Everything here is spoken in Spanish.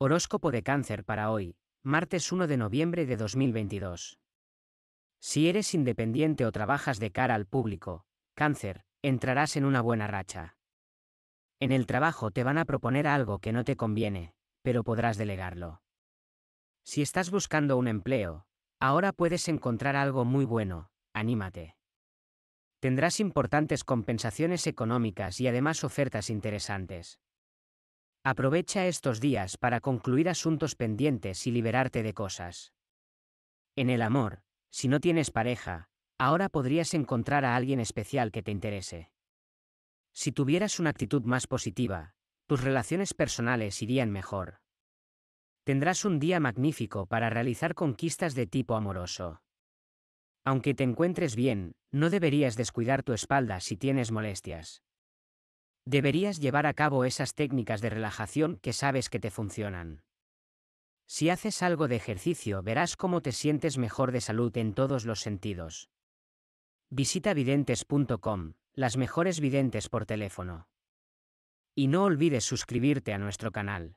Horóscopo de cáncer para hoy, martes 1 de noviembre de 2022. Si eres independiente o trabajas de cara al público, cáncer, entrarás en una buena racha. En el trabajo te van a proponer algo que no te conviene, pero podrás delegarlo. Si estás buscando un empleo, ahora puedes encontrar algo muy bueno, anímate. Tendrás importantes compensaciones económicas y además ofertas interesantes. Aprovecha estos días para concluir asuntos pendientes y liberarte de cosas. En el amor, si no tienes pareja, ahora podrías encontrar a alguien especial que te interese. Si tuvieras una actitud más positiva, tus relaciones personales irían mejor. Tendrás un día magnífico para realizar conquistas de tipo amoroso. Aunque te encuentres bien, no deberías descuidar tu espalda si tienes molestias. Deberías llevar a cabo esas técnicas de relajación que sabes que te funcionan. Si haces algo de ejercicio verás cómo te sientes mejor de salud en todos los sentidos. Visita videntes.com, las mejores videntes por teléfono. Y no olvides suscribirte a nuestro canal.